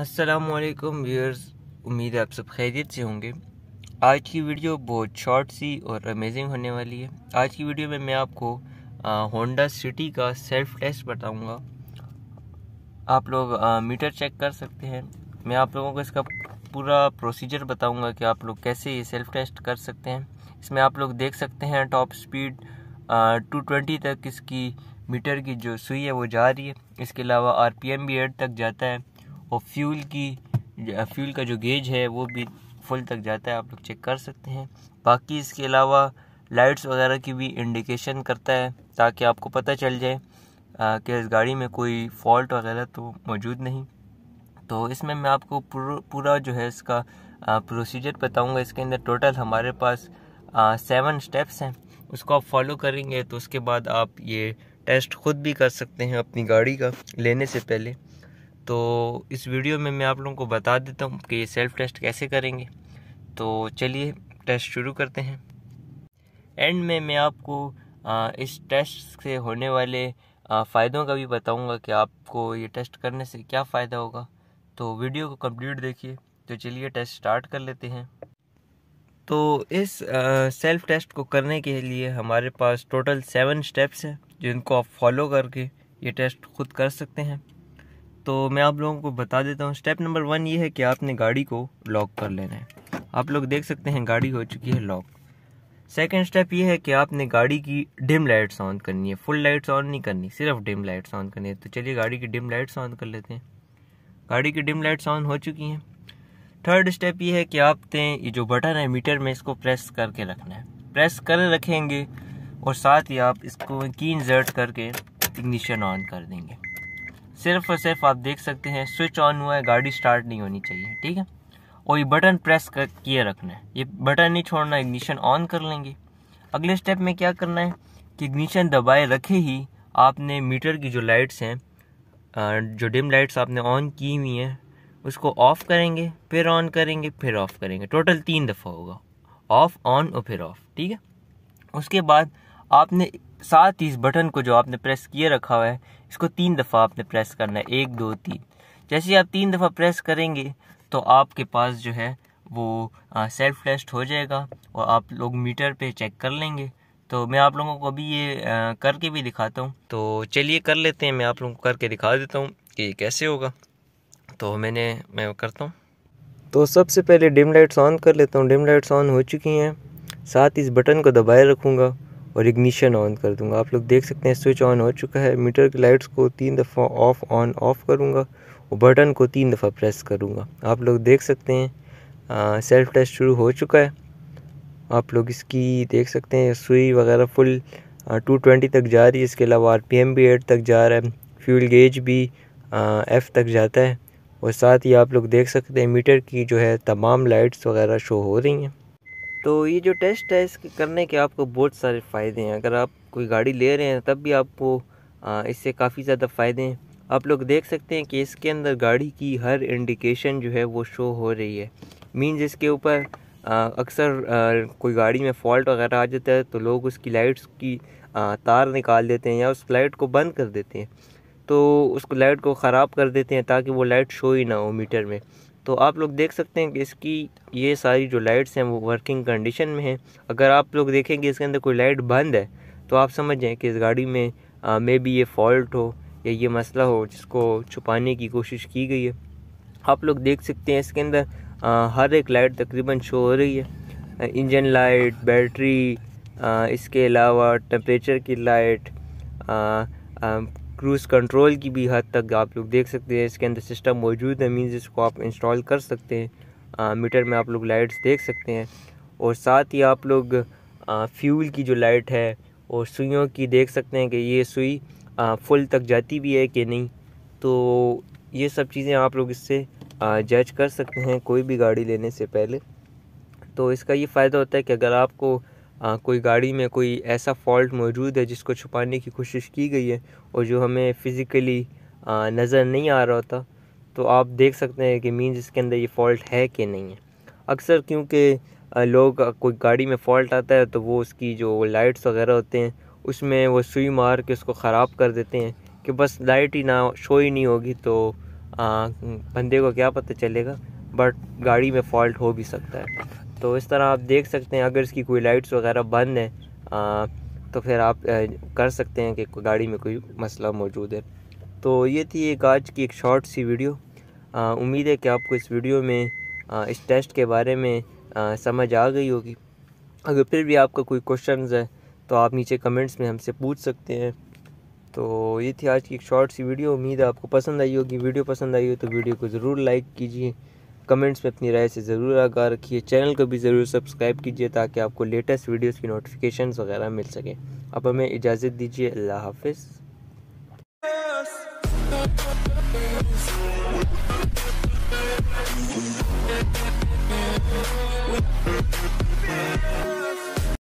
असलकुम व्यूअर्स उम्मीद है आप सब खैरियत से होंगे आज की वीडियो बहुत शॉर्ट सी और अमेजिंग होने वाली है आज की वीडियो में मैं आपको होंडा सिटी का सेल्फ टेस्ट बताऊंगा आप लोग आ, मीटर चेक कर सकते हैं मैं आप लोगों को इसका पूरा प्रोसीजर बताऊंगा कि आप लोग कैसे ये सेल्फ टेस्ट कर सकते हैं इसमें आप लोग देख सकते हैं टॉप स्पीड टू ट्वेंटी तक इसकी मीटर की जो सुई है वो जा रही है इसके अलावा आर भी एट तक जाता है और फ्यूल की फ्यूल का जो गेज है वो भी फुल तक जाता है आप लोग चेक कर सकते हैं बाकी इसके अलावा लाइट्स वगैरह की भी इंडिकेशन करता है ताकि आपको पता चल जाए कि इस गाड़ी में कोई फॉल्ट वगैरह तो मौजूद नहीं तो इसमें मैं आपको पूरा जो है इसका प्रोसीजर बताऊंगा इसके अंदर टोटल हमारे पास सेवन स्टेप्स हैं उसको आप फॉलो करेंगे तो उसके बाद आप ये टेस्ट खुद भी कर सकते हैं अपनी गाड़ी का लेने से पहले तो इस वीडियो में मैं आप लोगों को बता देता हूँ कि ये सेल्फ टेस्ट कैसे करेंगे तो चलिए टेस्ट शुरू करते हैं एंड में मैं आपको इस टेस्ट से होने वाले फ़ायदों का भी बताऊंगा कि आपको ये टेस्ट करने से क्या फ़ायदा होगा तो वीडियो को कंप्लीट देखिए तो चलिए टेस्ट स्टार्ट कर लेते हैं तो इस सेल्फ टेस्ट को करने के लिए हमारे पास टोटल सेवन स्टेप्स हैं जिनको आप फॉलो करके ये टेस्ट खुद कर सकते हैं तो मैं आप लोगों को बता देता हूँ स्टेप नंबर वन ये है कि आपने गाड़ी को लॉक कर लेना है आप लोग देख सकते हैं गाड़ी हो चुकी है लॉक सेकेंड स्टेप ये है कि आपने गाड़ी की डिम लाइट्स ऑन करनी है फुल लाइट्स ऑन नहीं करनी सिर्फ डिम लाइट्स ऑन करनी है तो चलिए गाड़ी की डिम लाइट्स ऑन कर लेते हैं गाड़ी की डिम लाइट्स ऑन हो चुकी हैं थर्ड स्टेप ये है कि आपने ये जो बटन है मीटर में इसको प्रेस करके रखना है प्रेस कर रखेंगे और साथ ही आप इसको की इंजर्ट करके इग्निशन ऑन कर देंगे सिर्फ और सिर्फ आप देख सकते हैं स्विच ऑन हुआ है गाड़ी स्टार्ट नहीं होनी चाहिए ठीक है और ये बटन प्रेस कर किए रखना है ये बटन नहीं छोड़ना इग्निशन ऑन कर लेंगे अगले स्टेप में क्या करना है कि इग्निशन दबाए रखे ही आपने मीटर की जो लाइट्स हैं जो डिम लाइट्स आपने ऑन की हुई हैं उसको ऑफ़ करेंगे फिर ऑन करेंगे फिर ऑफ़ करेंगे टोटल तीन दफ़ा होगा ऑफ़ ऑन और फिर ऑफ़ ठीक है उसके बाद आपने साथ ही इस बटन को जो आपने प्रेस किए रखा हुआ है इसको तीन दफ़ा आपने प्रेस करना है एक दो तीन जैसे आप तीन दफ़ा प्रेस करेंगे तो आपके पास जो है वो सेल्फ टेस्ट हो जाएगा और आप लोग मीटर पे चेक कर लेंगे तो मैं आप लोगों को अभी ये करके भी दिखाता हूँ तो चलिए कर लेते हैं मैं आप लोगों को करके दिखा देता हूँ कि ये कैसे होगा तो मैंने मैं करता हूँ तो सबसे पहले डिम लाइट्स ऑन कर लेता हूँ डिम लाइट्स ऑन हो चुकी हैं साथ इस बटन को दबाए रखूँगा और इग्निशन ऑन कर दूंगा आप लोग देख सकते हैं स्विच ऑन हो चुका है मीटर की लाइट्स को तीन दफ़ा ऑफ़ ऑन ऑफ़ करूँगा और बटन को तीन दफ़ा प्रेस करूँगा आप लोग देख सकते हैं सेल्फ टेस्ट शुरू हो चुका है आप लोग इसकी देख सकते हैं सुई वगैरह फुल टू ट्वेंटी तक जा रही है इसके अलावा आर पी एम भी एट तक जा रहा है फ्यूल गेज भी एफ़ तक जाता है और साथ ही आप लोग देख सकते हैं मीटर की जो है तमाम लाइट्स वगैरह शो हो रही हैं तो ये जो टेस्ट है इसके करने के आपको बहुत सारे फ़ायदे हैं अगर आप कोई गाड़ी ले रहे हैं तब भी आपको इससे काफ़ी ज़्यादा फ़ायदे हैं आप लोग देख सकते हैं कि इसके अंदर गाड़ी की हर इंडिकेशन जो है वो शो हो रही है मीन्स इसके ऊपर अक्सर कोई गाड़ी में फॉल्ट वगैरह आ जाता है तो लोग उसकी लाइट्स की आ, तार निकाल देते हैं या उस लाइट को बंद कर देते हैं तो उसको लाइट को ख़राब कर देते हैं ताकि वो लाइट शो ही ना हो मीटर में तो आप लोग देख सकते हैं कि इसकी ये सारी जो लाइट्स हैं वो वर्किंग कंडीशन में हैं अगर आप लोग देखेंगे इसके अंदर कोई लाइट बंद है तो आप समझ जाएँ कि इस गाड़ी में मे बी ये फॉल्ट हो या ये मसला हो जिसको छुपाने की कोशिश की गई है आप लोग देख सकते हैं इसके अंदर हर एक लाइट तकरीबन शो हो रही है इंजन लाइट बैटरी आ, इसके अलावा टेम्परेचर की लाइट क्रूज़ कंट्रोल की भी हद तक आप लोग देख सकते हैं इसके अंदर सिस्टम मौजूद है मीन्स इसको आप इंस्टॉल कर सकते हैं आ, मीटर में आप लोग लाइट्स देख सकते हैं और साथ ही आप लोग आ, फ्यूल की जो लाइट है और सुइयों की देख सकते हैं कि ये सुई आ, फुल तक जाती भी है कि नहीं तो ये सब चीज़ें आप लोग इससे जज कर सकते हैं कोई भी गाड़ी लेने से पहले तो इसका ये फ़ायदा होता है कि अगर आपको कोई गाड़ी में कोई ऐसा फॉल्ट मौजूद है जिसको छुपाने की कोशिश की गई है और जो हमें फ़िज़िकली नज़र नहीं आ रहा होता तो आप देख सकते हैं कि मीन्स इसके अंदर ये फ़ॉल्ट है कि नहीं है अक्सर क्योंकि लोग कोई गाड़ी में फ़ॉल्ट आता है तो वो उसकी जो लाइट्स वगैरह होते हैं उसमें वो सुई मार के उसको ख़राब कर देते हैं कि बस लाइट ही ना शो ही नहीं होगी तो आ, बंदे को क्या पता चलेगा बट गाड़ी में फॉल्ट हो भी सकता है तो इस तरह आप देख सकते हैं अगर इसकी कोई लाइट्स वगैरह बंद है आ, तो फिर आप आ, कर सकते हैं कि गाड़ी में कोई मसला मौजूद है तो ये थी एक आज की एक शॉर्ट सी वीडियो उम्मीद है कि आपको इस वीडियो में आ, इस टेस्ट के बारे में आ, समझ आ गई होगी अगर फिर भी आपका कोई क्वेश्चन है तो आप नीचे कमेंट्स में हमसे पूछ सकते हैं तो ये थी आज की एक शॉर्ट सी वीडियो उम्मीद है आपको पसंद आई होगी वीडियो पसंद आई हो तो वीडियो को ज़रूर लाइक कीजिए कमेंट्स में अपनी राय से ज़रूर आगा रखिए चैनल को भी ज़रूर सब्सक्राइब कीजिए ताकि आपको लेटेस्ट वीडियोस की नोटिफिकेशन वगैरह मिल सके अब हमें इजाज़त दीजिए अल्लाह हाफिज़